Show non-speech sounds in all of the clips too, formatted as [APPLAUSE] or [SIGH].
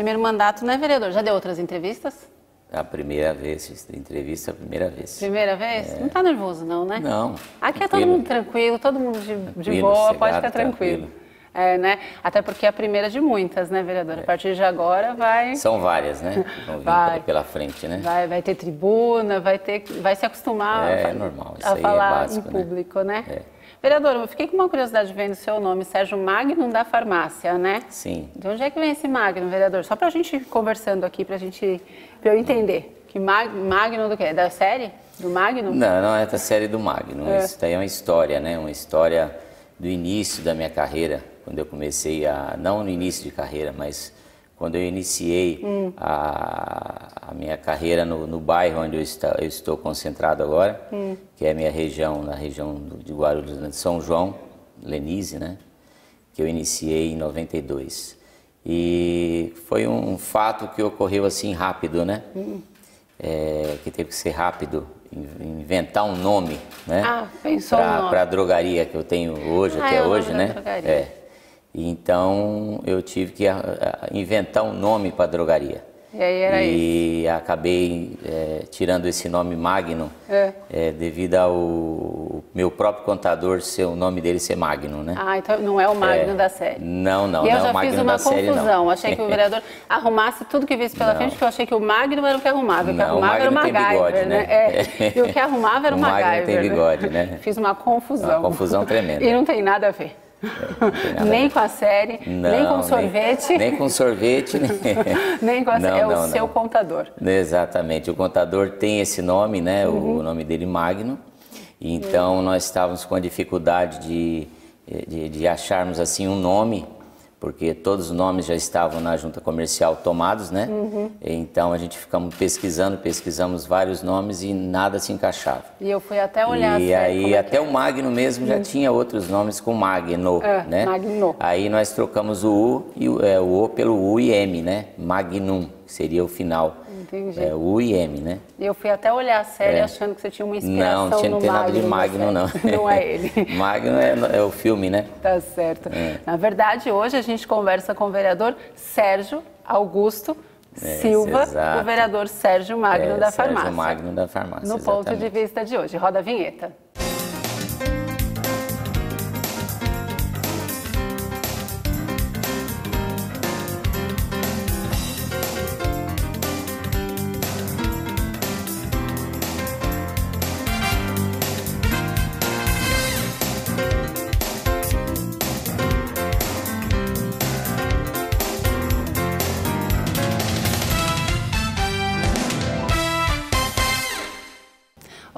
Primeiro mandato, né, vereador? Já deu outras entrevistas? A primeira vez, entrevista a primeira vez. Primeira vez? É. Não está nervoso não, né? Não. Aqui é todo mundo tranquilo, todo mundo de, de boa, pode ficar tranquilo. tranquilo. É, né? Até porque é a primeira é de muitas, né, vereador? É. A partir de agora vai. São várias, né? [LAUGHS] Vão vir pela frente, né? Vai, vai ter tribuna, vai ter. Vai se acostumar é, a, é normal. Isso a é falar é básico, em né? público, né? né? É. Vereador, eu fiquei com uma curiosidade vendo o seu nome, Sérgio Magnum da farmácia, né? Sim. De onde é que vem esse Magnum, vereador? Só para a gente conversando aqui, para gente, pra eu entender. Que mag, Magnum do quê? É da série? Do Magnum? Não, não é da série do Magnum. É. Isso daí é uma história, né? Uma história do início da minha carreira, quando eu comecei a... Não no início de carreira, mas quando eu iniciei hum. a, a, minha carreira no, no bairro onde eu, está, eu, estou concentrado agora, hum. que é a minha região, na região de Guarulhos, né, de São João, Lenise, né? Que eu iniciei em 92. E foi um fato que ocorreu assim rápido, né? Hum. É, que teve que ser rápido, inventar um nome, né? Ah, pensou Para um drogaria que eu tenho hoje, ah, até é hoje, né? Drogaria. É. Então eu tive que eh, eh, inventar um nome para a drogaria. E, aí era e isso. acabei é, tirando esse nome Magno é. É, devido ao meu próprio contador ser o nome dele ser Magno, né? Ah, então não é o é. Magno da série. Não, não, e não é o Magno da série, Eu já fiz uma confusão. Achei que o [LAUGHS] vereador arrumasse tudo que visse pela não. frente, porque eu achei que o Magno era o que arrumava. O que não, arrumava o era o MacGyver, bigode, né? né? É. [LAUGHS] E o que arrumava era o, o MacGyver. O Magno tem né? bigode, né? Fiz uma confusão. Uma confusão tremenda. e não tem nada a ver. É. nem com a série, não, nem com sorvete. Nem, nem com sorvete, nem, [LAUGHS] nem com a série. É não, o não. seu contador. Exatamente. O contador tem esse nome, né? Uhum. O nome dele Magno. Então uhum. nós estávamos com a dificuldade de, de, de acharmos assim um nome porque todos os nomes já estavam na junta comercial tomados, né? Uhum. Então a gente ficamos pesquisando, pesquisamos vários nomes e nada se encaixava. E eu fui até olhar. E aí é até é. o Magno mesmo uhum. já tinha outros nomes com Magno, é, né? Magno. Aí nós trocamos o U e o, é, o O pelo U e M, né? Magnum que seria o final. Entendi. É o IM, né? E eu fui até olhar a série é. achando que você tinha uma inspiração não, tinha, no Não, nada de Magno, né? não. [LAUGHS] Não é ele. [LAUGHS] Magno é, é, o filme, né? Tá certo. É. Na verdade, hoje a gente conversa com o vereador Sérgio Augusto é, Silva, exato. o vereador Sérgio Magno é, da Sérgio Farmácia. Sérgio Magno da Farmácia. No exatamente. ponto de vista de hoje. Roda a vinheta.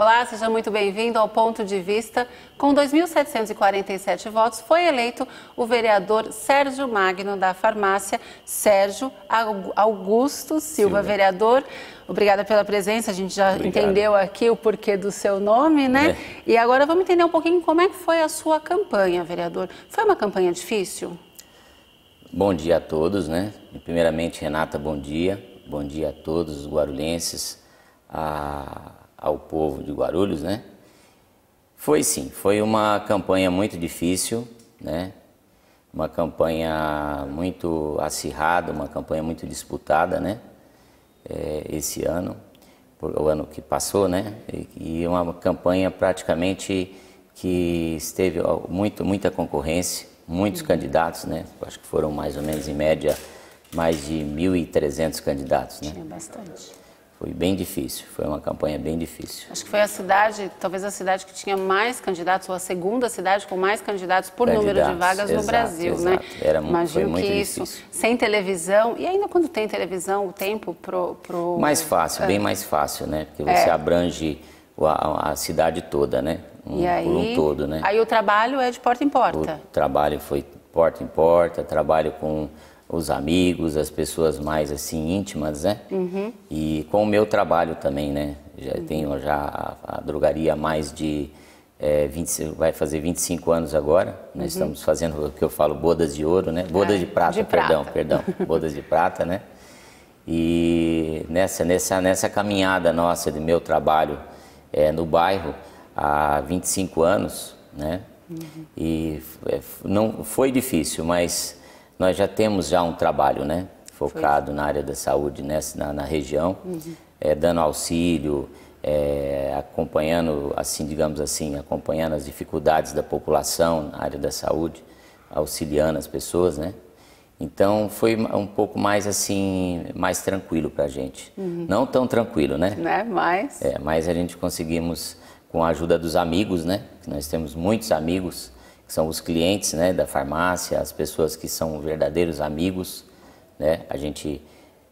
Olá, seja muito bem-vindo ao Ponto de Vista. Com 2.747 votos, foi eleito o vereador Sérgio Magno da Farmácia, Sérgio Augusto Silva, Silva. vereador. Obrigada pela presença, a gente já Obrigado. entendeu aqui o porquê do seu nome, né? É. E agora vamos entender um pouquinho como é que foi a sua campanha, vereador. Foi uma campanha difícil? Bom dia a todos, né? Primeiramente, Renata, bom dia. Bom dia a todos os guarulhenses. A ao povo de Guarulhos, né? Foi sim, foi uma campanha muito difícil, né? Uma campanha muito acirrada, uma campanha muito disputada, né? É, esse ano, por, o ano que passou, né? E, e uma campanha praticamente que esteve muito, muita concorrência, muitos uhum. candidatos, né? Acho que foram mais ou menos em média mais de 1.300 candidatos, né? Tinha bastante. Foi bem difícil, foi uma campanha bem difícil. Acho que foi a cidade, talvez a cidade que tinha mais candidatos, ou a segunda cidade com mais candidatos por candidatos, número de vagas exato, no Brasil, né? exato. né? Era muito, Imagino muito que difícil. isso, sem televisão, e ainda quando tem televisão, o tempo pro... pro... Mais fácil, é. bem mais fácil, né? Porque é. você é. abrange a, a, cidade toda, né? Um, e aí, por um todo, né? Aí o trabalho é de porta em porta. O trabalho foi porta em porta, trabalho com os amigos, as pessoas mais assim íntimas, né? Uhum. E com o meu trabalho também, né? Já uhum. tenho já a, a drogaria há mais de é, 20, vai fazer 25 anos agora. Nós né? uhum. estamos fazendo o que eu falo bodas de ouro, né? Bodas é, de prata, de perdão, prata. perdão, [LAUGHS] bodas de prata, né? E nessa nessa nessa caminhada nossa de meu trabalho é, no bairro há 25 anos, né? Uhum. E é, não foi difícil, mas nós já temos já um trabalho, né? Focado Foi. na área da saúde, nessa, na, na região, uhum. é, dando auxílio, é, acompanhando, assim, digamos assim, acompanhando as dificuldades da população na área da saúde, auxiliando as pessoas, né? Então foi um pouco mais assim, mais tranquilo para a gente. Uhum. Não tão tranquilo, né? Né, mas... É, mas a gente conseguimos, com a ajuda dos amigos, né? Nós temos muitos amigos, são os clientes né, da farmácia, as pessoas que são verdadeiros amigos. Né? A gente,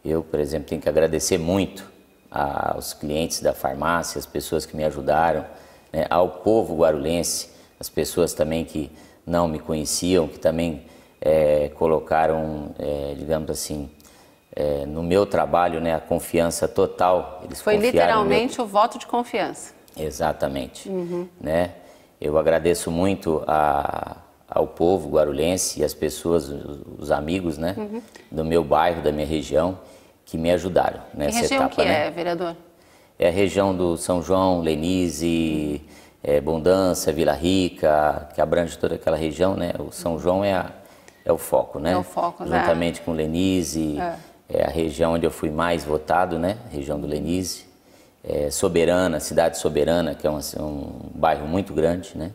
eu, por exemplo, tenho que agradecer muito aos clientes da farmácia, as pessoas que me ajudaram, né? ao povo guarulhense, as pessoas também que não me conheciam, que também é, colocaram, é, digamos assim, é, no meu trabalho, né, a confiança total. Eles Foi literalmente meu... o voto de confiança. Exatamente. Uhum. Né? Eu agradeço muito a, ao povo guarulhense e as pessoas, os amigos, né, uhum. do meu bairro, da minha região, que me ajudaram nessa que região etapa, que é, né? é, vereador? É a região do São João, Lenise, uhum. é, Bondança, Vila Rica, que abrange toda aquela região, né? O São uhum. João é, a, é o foco, né? É o foco, né? Juntamente né? com Lenise, é. é. a região onde eu fui mais votado, né? região do Lenise é, Soberana, cidade Soberana, que é um, assim, um bairro muito grande, né?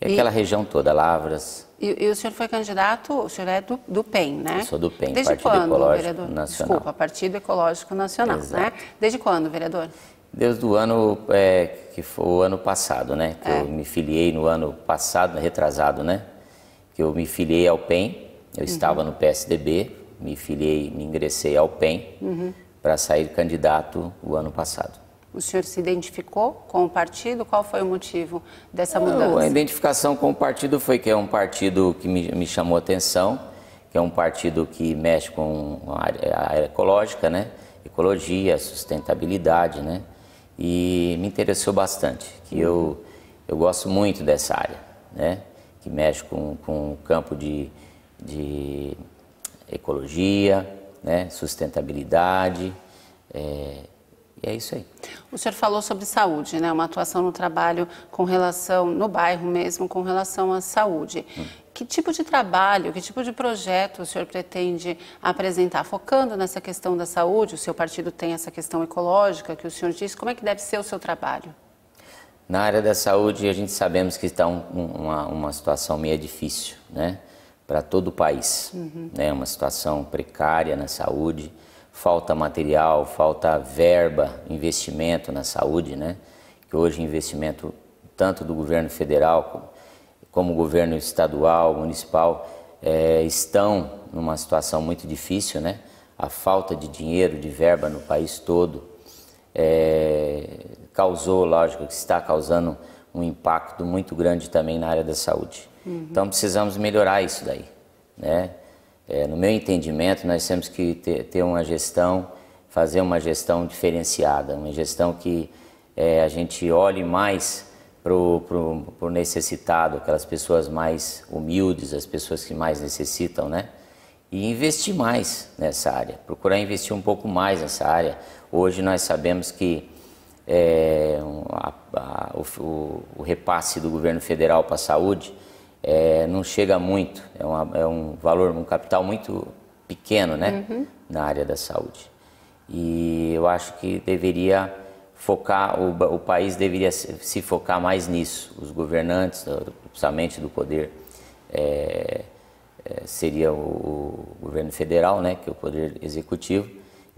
É e, aquela região toda, Lavras. E, e, o senhor foi candidato, o senhor é do, do PEN, né? Eu sou do PEN, Desde Partido quando, Ecológico vereador? Nacional. Desculpa, Partido Ecológico Nacional, né? Exato. né? Desde quando, vereador? Desde o ano, é, que foi o ano passado, né? Que é. eu me filiei no ano passado, retrasado, né? Que eu me filiei ao PEN, eu uhum. estava no PSDB, me filiei, me ingressei ao PEN uhum. para sair candidato o ano passado. O senhor se identificou com o partido? Qual foi o motivo dessa mudança? a identificação com o partido foi que é um partido que me, me chamou atenção, que é um partido que mexe com a área, a área ecológica, né? Ecologia, sustentabilidade, né? E me interessou bastante, que eu, eu gosto muito dessa área, né? Que mexe com, com o campo de, de ecologia, né? sustentabilidade, é, e é isso aí. O senhor falou sobre saúde, né? Uma atuação no trabalho com relação, no bairro mesmo, com relação à saúde. Hum. Que tipo de trabalho, que tipo de projeto o senhor pretende apresentar? Focando nessa questão da saúde, o seu partido tem essa questão ecológica que o senhor disse. Como é que deve ser o seu trabalho? Na área da saúde, a gente sabemos que está um, uma, uma situação meio difícil, né? Para todo o país. Uhum. Né? Uma situação precária na saúde falta material, falta verba, investimento na saúde, né? Que hoje investimento tanto do governo federal como governo estadual, municipal é, estão numa situação muito difícil, né? A falta de dinheiro, de verba no país todo é, causou, lógico, que está causando um impacto muito grande também na área da saúde. Uhum. Então precisamos melhorar isso daí, né? É, no meu entendimento, nós temos que ter, ter, uma gestão, fazer uma gestão diferenciada, uma gestão que é, a gente olhe mais para o necessitado, aquelas pessoas mais humildes, as pessoas que mais necessitam, né? E investir mais nessa área, procurar investir um pouco mais nessa área. Hoje nós sabemos que é, a, a, o, o repasse do governo federal para a saúde é, não chega muito, é, uma, é, um valor, um capital muito pequeno né, uhum. na área da saúde. E eu acho que deveria focar, o, o país deveria se, focar mais nisso, os governantes, principalmente do poder, é, é, seria o, o governo federal, né, que é o poder executivo,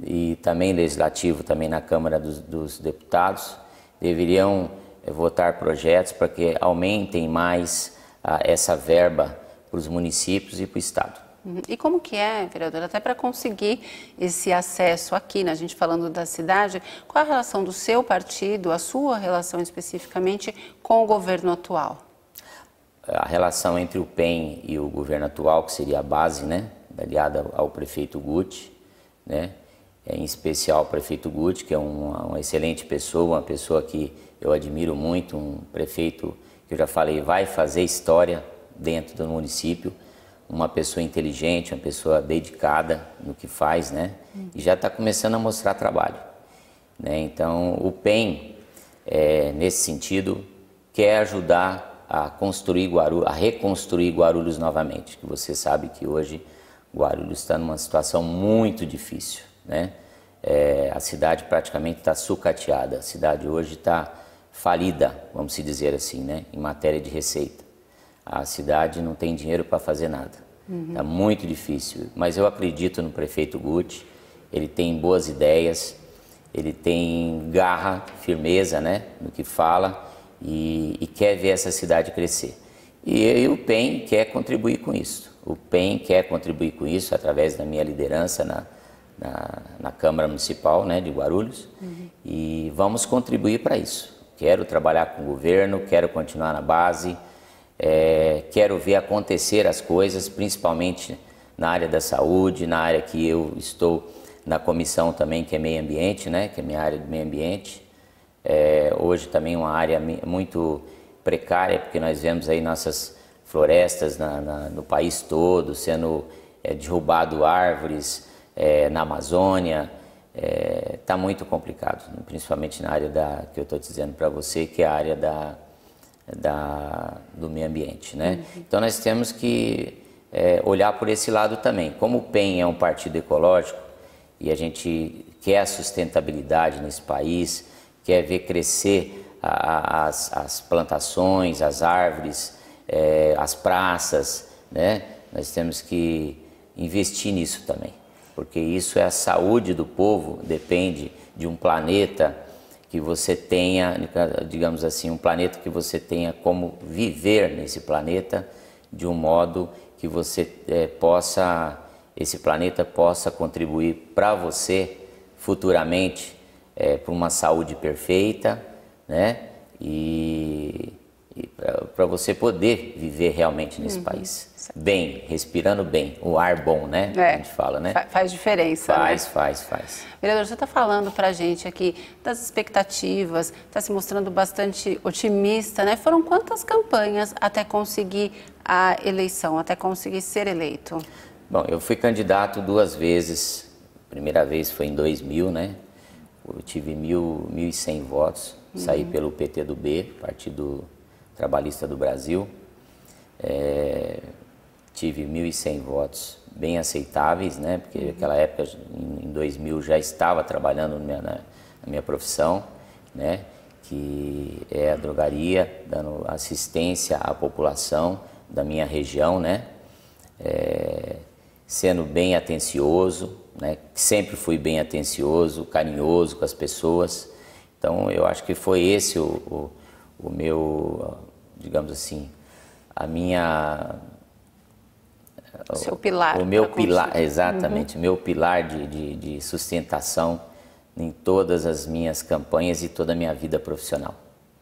e também legislativo, também na Câmara dos, dos Deputados, deveriam é, votar projetos para que aumentem mais a, essa verba para os municípios e para o Estado. Uhum. E como que é, vereadora, até para conseguir esse acesso aqui, né? a gente falando da cidade, qual a relação do seu partido, a sua relação especificamente com o governo atual? A relação entre o PEN e o governo atual, que seria a base, né, aliada ao prefeito Guti, né, é, em especial o prefeito Guti, que é uma, uma excelente pessoa, uma pessoa que eu admiro muito, um prefeito que eu já falei, vai fazer história dentro do município. Uma pessoa inteligente, uma pessoa dedicada no que faz, né? E já está começando a mostrar trabalho. Né? Então, o PEN, é, nesse sentido, quer ajudar a construir Guarulhos, a reconstruir Guarulhos novamente. Que você sabe que hoje Guarulhos está numa situação muito difícil, né? É, a cidade praticamente está sucateada. A cidade hoje está falida, vamos se dizer assim, né, em matéria de receita. A cidade não tem dinheiro para fazer nada. Está uhum. Tá muito difícil. Mas eu acredito no prefeito Guti, ele tem boas ideias, ele tem garra, firmeza né, no que fala e, e quer ver essa cidade crescer. E, e o PEN quer contribuir com isso. O PEN quer contribuir com isso através da minha liderança na, na, na Câmara Municipal né, de Guarulhos uhum. e vamos contribuir para isso. Quero trabalhar com o governo, quero continuar na base, é, quero ver acontecer as coisas, principalmente na área da saúde, na área que eu estou na comissão também, que é meio ambiente, né? Que é minha área de meio ambiente. É, hoje também uma área muito precária, porque nós vemos aí nossas florestas na, na, no país todo sendo é, derrubado árvores é, na Amazônia, está é, tá muito complicado, principalmente na área da, que eu estou dizendo para você, que é a área da, da do meio ambiente. Né? Uhum. Então nós temos que é, olhar por esse lado também. Como o PEN é um partido ecológico e a gente quer a sustentabilidade nesse país, quer ver crescer a, a, as, as, plantações, as árvores, é, as praças, né? nós temos que investir nisso também porque isso é a saúde do povo, depende de um planeta que você tenha, digamos assim, um planeta que você tenha como viver nesse planeta de um modo que você é, possa, esse planeta possa contribuir para você futuramente é, para uma saúde perfeita, né? E é, para você poder viver realmente nesse uhum. país. Bem, respirando bem, o ar bom, né? É. A gente fala, né? faz diferença. Faz, né? faz, faz. Vereador, você está falando para a gente aqui das expectativas, está se mostrando bastante otimista, né? Foram quantas campanhas até conseguir a eleição, até conseguir ser eleito? Bom, eu fui candidato duas vezes. A primeira vez foi em 2000, né? Eu tive mil, 1.100 votos, uhum. saí pelo PT do B, partido Trabalhista do Brasil. É, tive 1.100 votos bem aceitáveis, né? Porque uhum. naquela época, em 2000, já estava trabalhando na minha, na minha profissão, né? Que é a drogaria, dando assistência à população da minha região, né? É, sendo bem atencioso, né? Sempre fui bem atencioso, carinhoso com as pessoas. Então, eu acho que foi esse o, o o meu, digamos assim, a minha o seu pilar. O meu pilar, exatamente, uhum. meu pilar de, de, de, sustentação em todas as minhas campanhas e toda a minha vida profissional.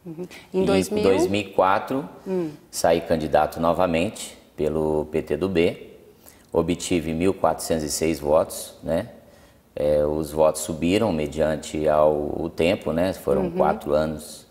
Uhum. Em, 2000... em 2004, uhum. saí candidato novamente pelo PT do B obtive 1.406 votos, né? É, os votos subiram mediante ao, o tempo, né? Foram uhum. quatro anos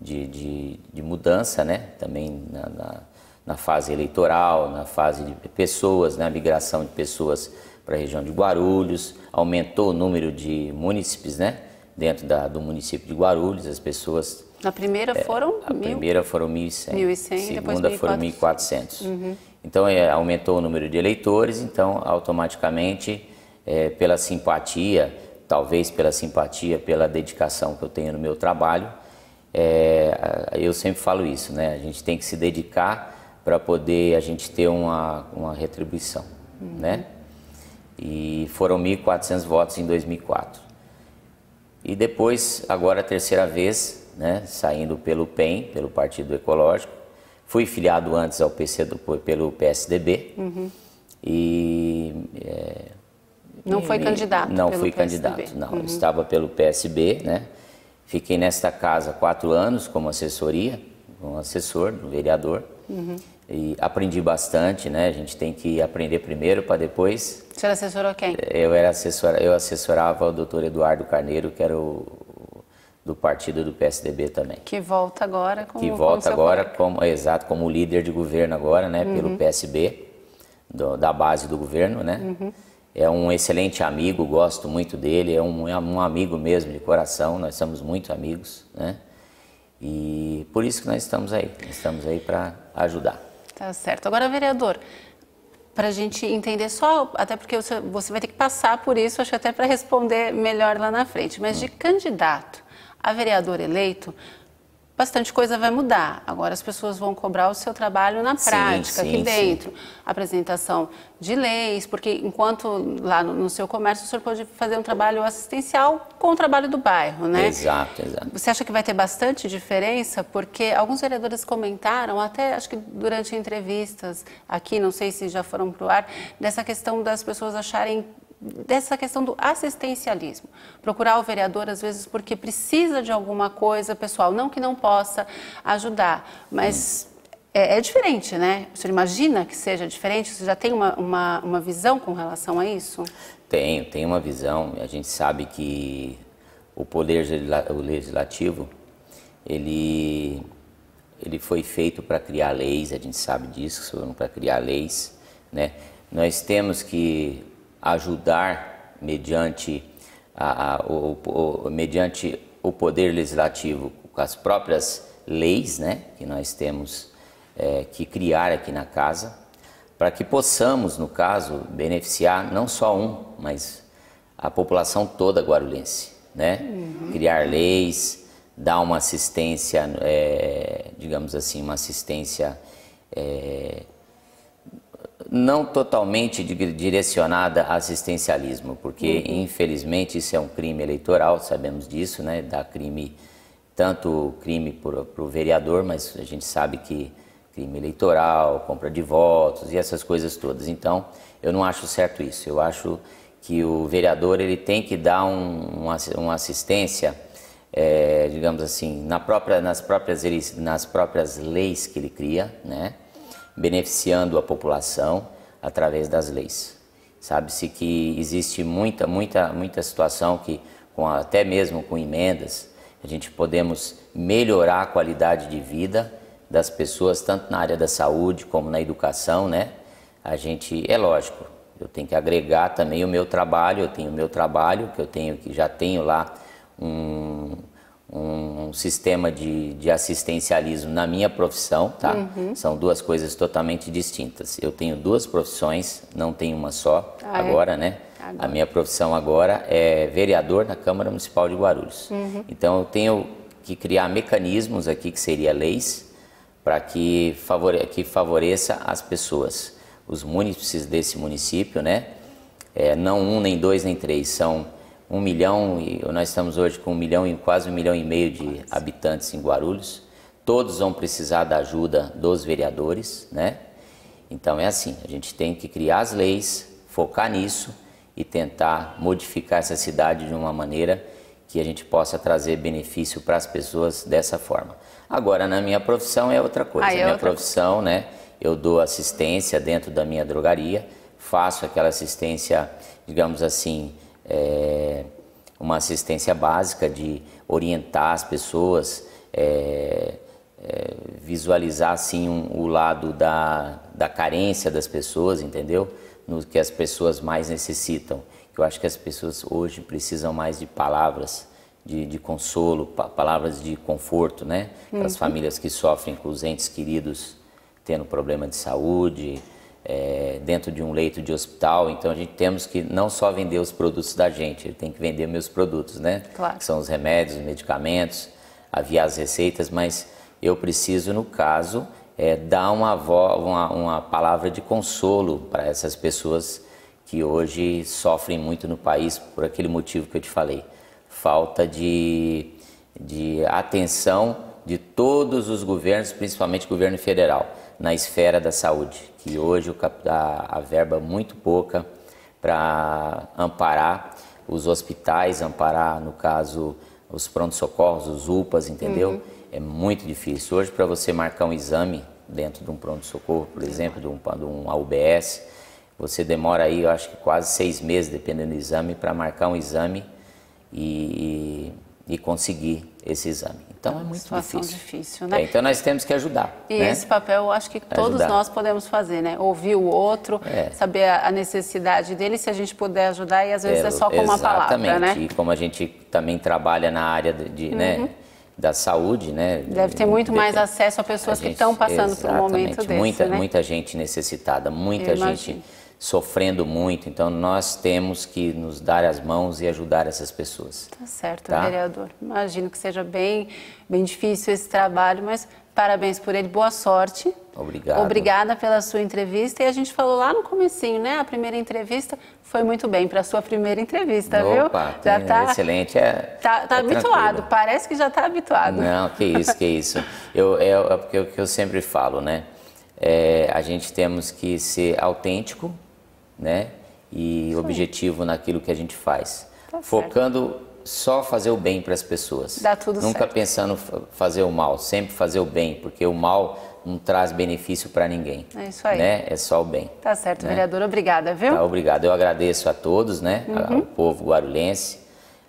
de, de, de mudança, né? Também na, na, na, fase eleitoral, na fase de pessoas, né? A migração de pessoas para a região de Guarulhos, aumentou o número de munícipes, né? Dentro da, do município de Guarulhos, as pessoas na primeira é, foram é, A mil, primeira foram 1.100. na segunda depois foram 1.400. Uhum. Então, é, aumentou o número de eleitores, então, automaticamente, é, pela simpatia, talvez pela simpatia, pela dedicação que eu tenho no meu trabalho, é, eu sempre falo isso, né? A gente tem que se dedicar para poder a gente ter uma, uma retribuição, uhum. né? E foram 1.400 votos em 2004. E depois, agora a terceira vez, né, saindo pelo PEN, pelo Partido Ecológico. Fui filiado antes ao PC do, pelo PSDB uhum. e... É, não e, foi candidato Não fui PSDB. candidato, não. Uhum. Estava pelo PSB, né? Fiquei nesta casa quatro anos como assessoria, como assessor do vereador. Uhum. E aprendi bastante, né? A gente tem que aprender primeiro para depois. Você era assessorou quem? Eu era assessor, eu assessorava o doutor Eduardo Carneiro, que era o, do partido do PSDB também. Que volta agora como Que volta como agora como exato, como líder de governo agora, né, uhum. pelo PSB, do, da base do governo, né? Uhum é um excelente amigo, gosto muito dele, é um, é um amigo mesmo de coração, nós somos muito amigos, né? E por isso que nós estamos aí, estamos aí para ajudar. Tá certo. Agora, vereador, para a gente entender só, até porque você vai ter que passar por isso, acho que até para responder melhor lá na frente, mas de hum. candidato a vereador eleito, bastante coisa vai mudar. Agora as pessoas vão cobrar o seu trabalho na prática, sim, sim, aqui dentro. Sim. Apresentação de leis, porque enquanto lá no, no, seu comércio o senhor pode fazer um trabalho assistencial com o trabalho do bairro, né? Exato, exato. Você acha que vai ter bastante diferença? Porque alguns vereadores comentaram, até acho que durante entrevistas aqui, não sei se já foram para o ar, dessa questão das pessoas acharem dessa questão do assistencialismo. Procurar o vereador, às vezes, porque precisa de alguma coisa pessoal. Não que não possa ajudar, mas. É, é, diferente, né? O senhor imagina que seja diferente? Você já tem uma, uma, uma visão com relação a isso? Tenho, tenho uma visão. A gente sabe que o poder o legislativo, ele, ele foi feito para criar leis, a gente sabe disso, para criar leis, né? Nós temos que ajudar mediante, a, a, o, o, mediante o poder legislativo com as próprias leis né, que nós temos é, que criar aqui na casa, para que possamos, no caso, beneficiar não só um, mas a população toda guarulhense. Né? Uhum. Criar leis, dar uma assistência, é, digamos assim, uma assistência é, não totalmente direcionada a assistencialismo, porque uhum. infelizmente isso é um crime eleitoral, sabemos disso, né? Dá crime, tanto crime para o vereador, mas a gente sabe que crime eleitoral, compra de votos e essas coisas todas. Então, eu não acho certo isso. Eu acho que o vereador ele tem que dar um, uma, uma assistência, é, digamos assim, na própria, nas, próprias, nas próprias leis que ele cria, né? beneficiando a população através das leis. Sabe-se que existe muita, muita, muita situação que, com até mesmo com emendas, a gente podemos melhorar a qualidade de vida das pessoas, tanto na área da saúde como na educação, né? A gente, é lógico, eu tenho que agregar também o meu trabalho, eu tenho o meu trabalho, que eu tenho, que já tenho lá um, um, um sistema de, de, assistencialismo na minha profissão, tá? Uhum. São duas coisas totalmente distintas. Eu tenho duas profissões, não tenho uma só ah, é? agora, é? né? Agora. A minha profissão agora é vereador na Câmara Municipal de Guarulhos. Uhum. Então eu tenho que criar mecanismos aqui que seria leis para que, favore que favoreça as pessoas, os munícipes desse município, né? É, não um, nem dois, nem três, são um milhão, e nós estamos hoje com um milhão e quase um milhão e meio de habitantes em Guarulhos. Todos vão precisar da ajuda dos vereadores, né? Então é assim, a gente tem que criar as leis, focar nisso e tentar modificar essa cidade de uma maneira que a gente possa trazer benefício para as pessoas dessa forma. Agora, na minha profissão é outra coisa. Ah, é na minha outra... profissão, né? Eu dou assistência dentro da minha drogaria, faço aquela assistência, digamos assim, é, uma assistência básica de orientar as pessoas, é, é, visualizar assim um, o lado da, da carência das pessoas, entendeu? No que as pessoas mais necessitam. Eu acho que as pessoas hoje precisam mais de palavras de, de consolo, pa palavras de conforto, né? Uhum. As famílias que sofrem com os entes queridos tendo problema de saúde, é, dentro de um leito de hospital, então a gente temos que não só vender os produtos da gente, ele tem que vender meus produtos, né? Claro. Que são os remédios, os medicamentos, aviar as receitas, mas eu preciso, no caso, é, dar uma, uma, uma palavra de consolo para essas pessoas que hoje sofrem muito no país por aquele motivo que eu te falei. Falta de, de atenção de todos os governos, principalmente o governo federal na esfera da saúde, que hoje a, a verba é muito pouca para amparar os hospitais, amparar, no caso, os pronto-socorros, os UPAs, entendeu? Uhum. É muito difícil. Hoje, para você marcar um exame dentro de um pronto-socorro, por exemplo, de um, de um AUBS, você demora aí, eu acho que quase seis meses, dependendo do exame, para marcar um exame e, e conseguir esse exame. Então é, é muito difícil. difícil né? É, então nós temos que ajudar. E né? esse papel eu acho que todos ajudar. nós podemos fazer, né? Ouvir o outro, é. saber a necessidade dele, se a gente puder ajudar, e às vezes é, é só com uma palavra. Né? Exatamente. Né? E como a gente também trabalha na área de, né, uhum. né, da saúde, né? Deve ter muito mais acesso a pessoas a gente, que estão passando por um momento desse. Muita, né? muita gente necessitada, muita eu gente. Imagino sofrendo muito. Então nós temos que nos dar as mãos e ajudar essas pessoas. Tá certo, tá? vereador. Imagino que seja bem, bem difícil esse trabalho, mas parabéns por ele, boa sorte. Obrigado. Obrigada pela sua entrevista e a gente falou lá no comecinho, né? A primeira entrevista foi muito bem para sua primeira entrevista, Opa, viu? Opa, já é tá excelente, é. Tá, tá é habituado, parece que já está habituado. Não, que isso, que isso. Eu é, é o que eu sempre falo, né? É, a gente temos que ser autêntico, né? E Isso objetivo aí. naquilo que a gente faz. Tá Focando certo. só fazer o bem para as pessoas. Dá tudo Nunca certo. pensando fazer o mal, sempre fazer o bem, porque o mal não traz benefício para ninguém. É isso aí. Né? É só o bem. Tá certo, né? vereador. Obrigada, viu? Tá, obrigado. Eu agradeço a todos, né? Uhum. Ao povo guarulhense,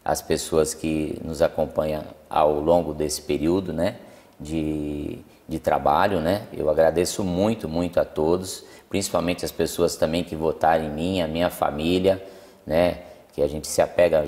as pessoas que nos acompanham ao longo desse período, né? De, de trabalho, né? Eu agradeço muito, muito a todos principalmente as pessoas também que votaram em mim, a minha família, né? Que a gente se apega,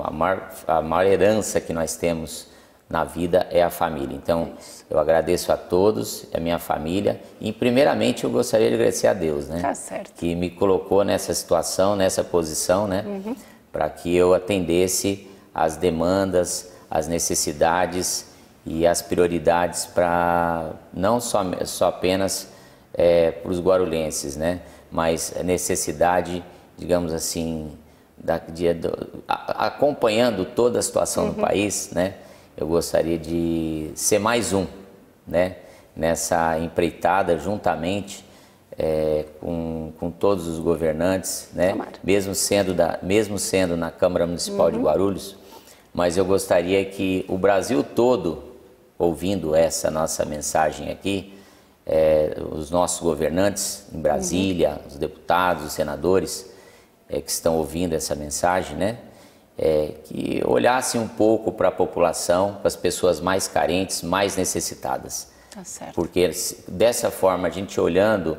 a maior, a maior herança que nós temos na vida é a família. Então, eu agradeço a todos, a minha família, e primeiramente eu gostaria de agradecer a Deus, né? Tá certo. Que me colocou nessa situação, nessa posição, né? Uhum. Para que eu atendesse as demandas, as necessidades e as prioridades para não só, só apenas é, para os guarulhenses, né? Mas a necessidade, digamos assim, da, de, a, acompanhando toda a situação uhum. país, né? Eu gostaria de ser mais um, né? Nessa empreitada juntamente é, com, com todos os governantes, né? Tomara. Mesmo sendo da, mesmo sendo na Câmara Municipal uhum. de Guarulhos, mas eu gostaria que o Brasil todo ouvindo essa nossa mensagem aqui é, os nossos governantes em Brasília, uhum. os deputados, os senadores é, que estão ouvindo essa mensagem, né? É, que olhassem um pouco para a população, para as pessoas mais carentes, mais necessitadas. Tá certo. Porque dessa forma, a gente olhando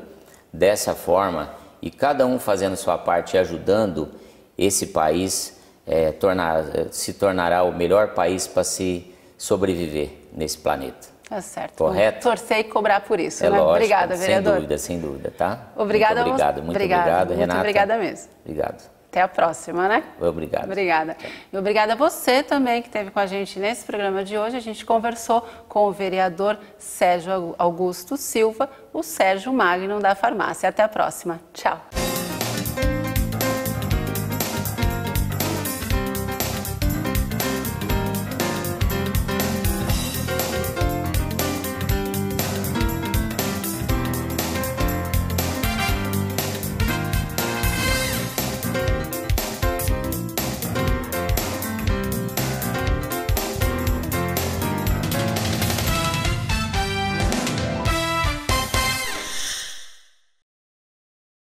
dessa forma e cada um fazendo sua parte e ajudando, esse país é, tornar, é, se tornará o melhor país para se sobreviver nesse planeta. Tá certo. Correto? torcer e cobrar por isso. É né? lógico, obrigada, sem vereador. Sem dúvida, sem dúvida, tá? Obrigada, muito obrigado, muito obrigado, obrigado Renata. Muito obrigada mesmo. Obrigado. Até a próxima, né? Obrigado. Obrigada. E obrigada a você também que esteve com a gente nesse programa de hoje. A gente conversou com o vereador Sérgio Augusto Silva, o Sérgio Magno da farmácia. Até a próxima. Tchau.